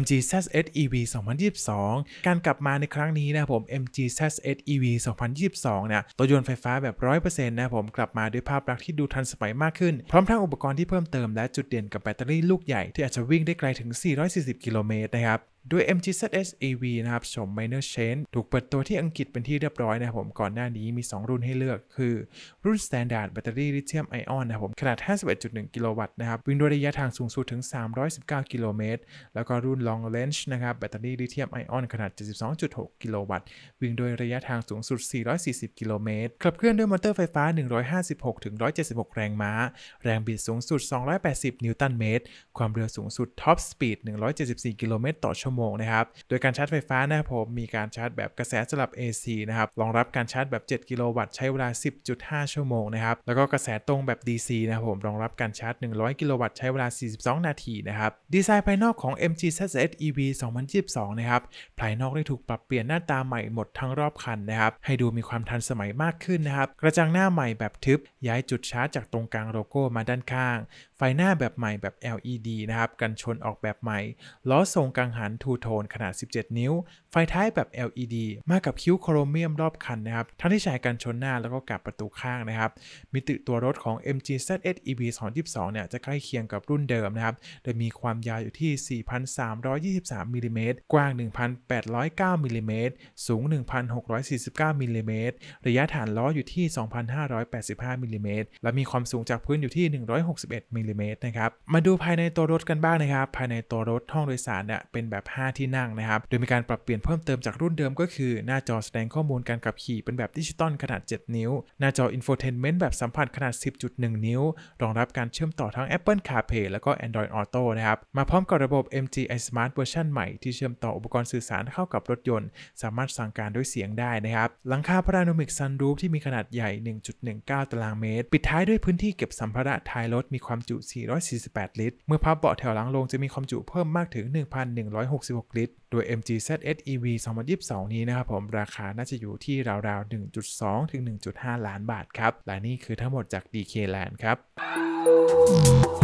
MG ZS EV 2022 การกลับมาในครั้งนี้นะผม MG ZS EV 2022เนี่ย ตัวยนต์ไฟฟ้าแบบ 100%นะผมกลับมาด้วยภาพลักษณ์ที่ดูทันสมัยมากขึ้น พร้อมทั้งอุปกรณ์ที่เพิ่มเติมและจุดเด่นกับแบตเตอรี่ลูกใหญ่ที่อาจจะวิ่งได้ไกลถึง 440กิโลเมตรนะครับด้วย MGZS EV นะครับชม Minor Change ถูกเปิดตัวที่อังกฤษเป็นที่เรียบร้อยนะครับผม ก่อนหน้านี้มี 2 รุ่นให้เลือก คือ รุ่น Standard แบตเตอรี่ลิเธียมไอออนนะครับผมขนาด 51.1 กิโลวัตต์นะครับ วิ่งด้วยระยะทางสูงสุดถึง 319 กิโลเมตร แล้วก็รุ่น Long Range นะครับ แบตเตอรี่ลิเธียมไอออนขนาด 72.6 กิโลวัตต์ วิ่งด้วยระยะทางสูงสุด 440 กิโลเมตร ขับเคลื่อนด้วยมอเตอร์ไฟฟ้า 156-176 แรงม้า แรงบิดสูงสุด 280 นิวตันเมตร ความเร็วสูงสุดท็อปสปีด174กิโลเมตร ต่อชั่วโมงนะครับโดยการชาร์จไฟฟ้านะครับผมมีการชาร์จแบบกระแสสลับ AC นะครับรองรับการชาร์จแบบ 7 กิโลวัตต์ใช้เวลา 10.5 ชั่วโมงนะครับแล้วก็กระแสตรงแบบ DC นะครับผมรองรับการชาร์จ 100 กิโลวัตต์ใช้เวลา 42 นาทีนะครับดีไซน์ภายนอกของ MG ZS EV 2022 นะครับภายนอกได้ถูกปรับเปลี่ยนหน้าตาใหม่หมดทั้งรอบคันนะครับให้ดูมีความทันสมัยมากขึ้นนะครับกระจังหน้าใหม่แบบทึบย้ายจุดชาร์จจากตรงกลางโลโก้มาด้านข้าง ไฟหน้าแบบใหม่แบบ LED นะครับกันชนออกแบบใหม่ล้อทรงกังหันทูโทนขนาด 17 นิ้ว ไฟท้ายแบบ LED มากับคิ้วโครเมียมรอบคันนะครับ ทั้งที่ใช้กันชนหน้าแล้วก็กับประตูข้างนะครับ มิติตัวรถของ MG ZS e v 222เนี่ยจะใกล้เคียงกับรุ่นเดิมนะครับ โดยมีความยาวอยู่ที่ 4,323 มิลิเมตร กว้าง 1,809 มิลิเมตร สูง 1,649 มิลิเมตร ระยะฐานล้ออยู่ที่ 2,585 มิลิเมตร และมีความสูงจากพื้นอยู่ที่ 161มิลิเมตรนะครับ มาดูภายในตัวรถกันบ้างนะครับ ภายในตัวรถห้องโดยสารเนี่ยเป็นแบบ5ที่นั่งนะครับ โดยมีการปรับเปลี่ยนเพิ่มเติมจากรุ่นเดิมก็คือหน้าจอแสดงข้อมูลการขับขี่เป็นแบบดิจิตอลขนาด 7 นิ้ว หน้าจออินโฟเทนเมนต์แบบสัมผัสขนาด 10.1 นิ้ว รองรับการเชื่อมต่อทั้ง Apple CarPlay แล้วก็ Android Auto นะครับ มาพร้อมกับระบบ MG iSmart เวอร์ชันใหม่ที่เชื่อมต่ออุปกรณ์สื่อสารเข้ากับรถยนต์สามารถสั่งการด้วยเสียงได้นะครับหลังคาพาราโนมิกซันรูฟที่มีขนาดใหญ่ 1.19 ตารางเมตร ปิดท้ายด้วยพื้นที่เก็บสัมภาระท้ายรถมีความจุ448ลิตรเมื่อพับเบาะแถวหลังลงจะมีความจุเพิ่มมากถึง1,160 66ลิตรโดย MG ZS EV 2022นี้นะครับ ผมราคาน่าจะอยู่ที่ราวๆ 1.2 ถึง 1.5 ล้านบาทครับและนี่คือทั้งหมดจาก DK Land ครับ